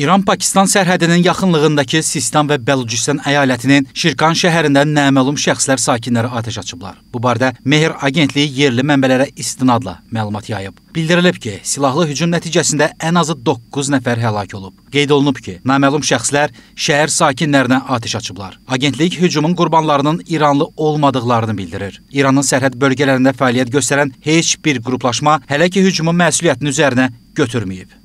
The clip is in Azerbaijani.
İran-Pakistan sərhədinin yaxınlığındakı Sistan və Bəluchistan əyalətinin Şirkan şəhərində naməlum şəxslər sakinlərə atəş açıblar. Bu barədə Mehr agentliyi yerli mənbələrə istinadla məlumat yayıb. Bildirilib ki, silahlı hücum nəticəsində ən azı 9 nəfər həlak olub. Qeyd olunub ki, naməlum şəxslər şəhər sakinlərinə atəş açıblar. Agentlik hücumun qurbanlarının İranlı olmadıklarını bildirir. İranın sərhəd bölgələrində fəaliyyət göstərən heç bir qruplaşma hələ ki hücumun məsuliyyətini üzərinə götürməyib.